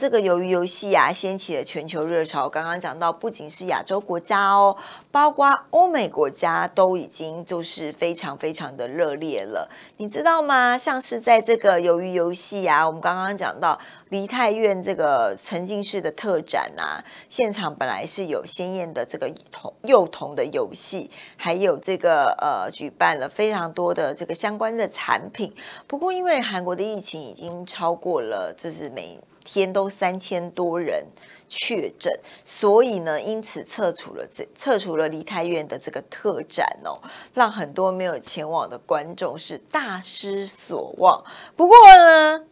这个鱿鱼游戏呀，掀起了全球热潮。刚刚讲到，不仅是亚洲国家哦，包括欧美国家都已经就是非常非常的热烈了。你知道吗？像是在这个鱿鱼游戏啊，我们刚刚讲到梨泰院这个沉浸式的特展啊，现场本来是有鲜艳的这个童幼童的游戏，还有这个呃举办了非常多的这个相关的产品。不过因为韩国的疫情已经超过了，就是每天都三千多人确诊，所以呢，因此撤除了这撤除了离泰院的这个特展哦，让很多没有前往的观众是大失所望。不过呢，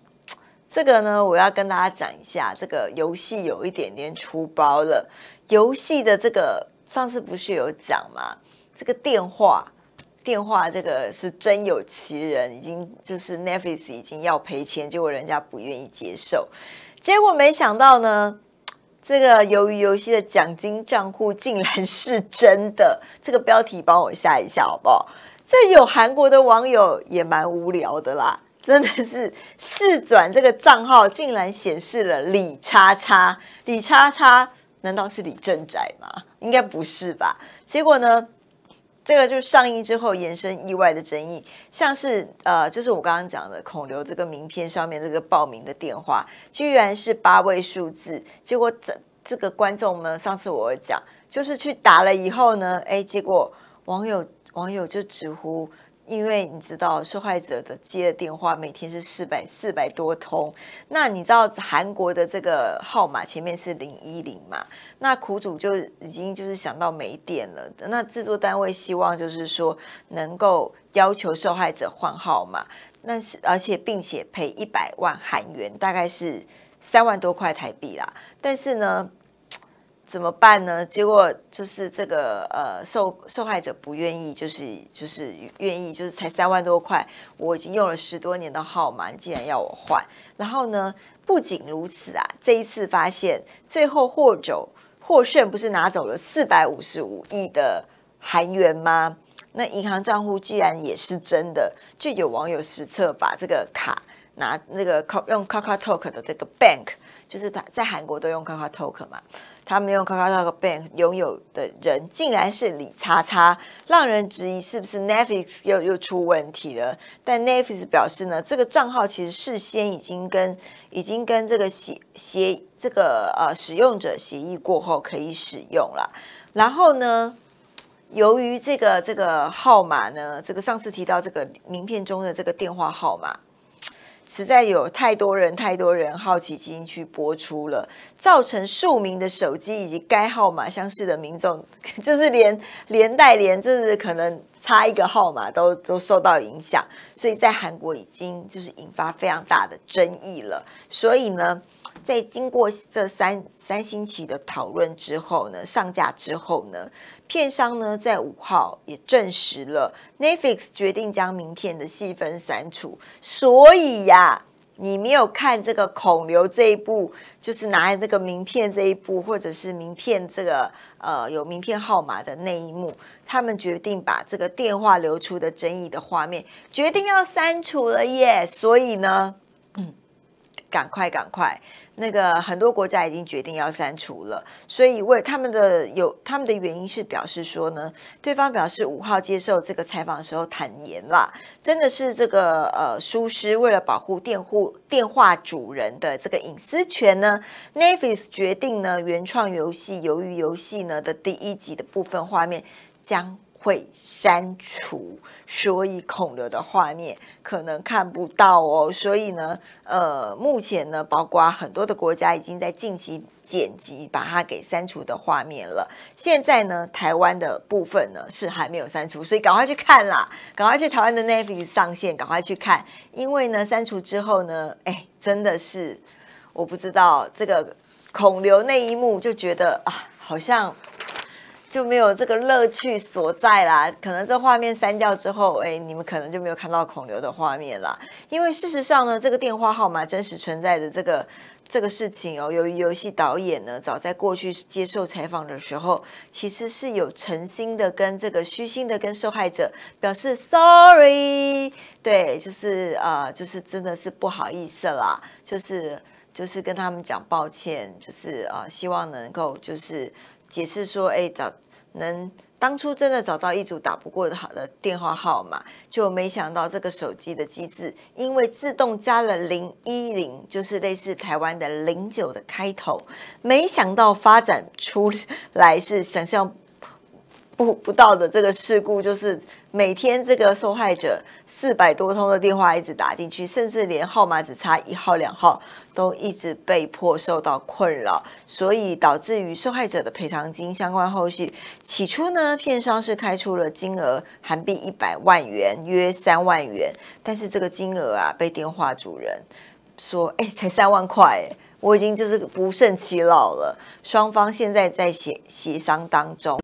这个呢，我要跟大家讲一下，这个游戏有一点点出包了。游戏的这个上次不是有讲吗？这个电话。电话这个是真有其人，已经就是 n e v f i 已经要赔钱，结果人家不愿意接受。结果没想到呢，这个由于游戏的奖金账户竟然是真的。这个标题帮我下一下好不好？这有韩国的网友也蛮无聊的啦，真的是试转这个账号竟然显示了李叉叉，李叉叉难道是李正宅吗？应该不是吧？结果呢？这个就是上映之后延伸意外的争议，像是呃，就是我刚刚讲的孔刘这个名片上面这个报名的电话，居然是八位数字，结果这这个观众呢，上次我讲，就是去打了以后呢，哎，结果网友网友就直呼。因为你知道，受害者的接的电话每天是四百四百多通。那你知道韩国的这个号码前面是零一零嘛？那苦主就已经就是想到没电了。那制作单位希望就是说能够要求受害者换号码，那是而且并且赔一百万韩元，大概是三万多块台币啦。但是呢。怎么办呢？结果就是这个呃，受受害者不愿意，就是就是愿意，就是才三万多块，我已经用了十多年的号码，竟然要我换。然后呢，不仅如此啊，这一次发现最后获走获胜不是拿走了四百五十五亿的韩元吗？那银行账户居然也是真的，就有网友实测把这个卡拿那个用 Kakao Talk 的这个 Bank，就是他在韩国都用 Kakao Talk 嘛。他们用 Coca-Cola Bank 拥有的人竟然是李叉叉，让人质疑是不是 Netflix 又又出问题了。但 Netflix 表示呢，这个账号其实事先已经跟已经跟这个协协这个呃使用者协议过后可以使用了。然后呢，由于这个这个号码呢，这个上次提到这个名片中的这个电话号码。实在有太多人，太多人好奇心去播出了，造成数名的手机以及该号码相似的民众，就是连连带连，就是可能差一个号码都都受到影响，所以在韩国已经就是引发非常大的争议了，所以呢。在经过这三三星期的讨论之后呢，上架之后呢，片商呢在五号也证实了 Netflix 决定将名片的细分删除。所以呀，你没有看这个孔刘这一部，就是拿这个名片这一部，或者是名片这个呃有名片号码的那一幕，他们决定把这个电话流出的争议的画面决定要删除了耶。所以呢。赶快，赶快！那个很多国家已经决定要删除了，所以为他们的有他们的原因是表示说呢，对方表示五号接受这个采访的时候坦言啦，真的是这个呃，疏失为了保护电户电话主人的这个隐私权呢 n e v i s 决定呢，原创游戏由于游戏呢的第一集的部分画面将。会删除，所以孔刘的画面可能看不到哦。所以呢，呃，目前呢，包括很多的国家已经在近期剪辑，把它给删除的画面了。现在呢，台湾的部分呢是还没有删除，所以赶快去看啦，赶快去台湾的 n e t f l i 上线，赶快去看。因为呢，删除之后呢，哎，真的是我不知道这个孔刘那一幕，就觉得啊，好像。就没有这个乐趣所在啦。可能这画面删掉之后，哎，你们可能就没有看到恐流的画面啦。因为事实上呢，这个电话号码真实存在的这个这个事情哦，由于游戏导演呢，早在过去接受采访的时候，其实是有诚心的跟这个虚心的跟受害者表示 sorry，对，就是呃，就是真的是不好意思啦，就是就是跟他们讲抱歉，就是啊，希望能够就是。解释说：“哎，找能当初真的找到一组打不过的好的电话号码，就没想到这个手机的机制，因为自动加了零一零，就是类似台湾的零九的开头，没想到发展出来是想象。”不不到的这个事故，就是每天这个受害者四百多通的电话一直打进去，甚至连号码只差一号两号都一直被迫受到困扰，所以导致于受害者的赔偿金相关后续。起初呢，片商是开出了金额韩币一百万元约三万元，但是这个金额啊，被电话主人说，哎，才三万块，我已经就是不胜其扰了。双方现在在协协商当中。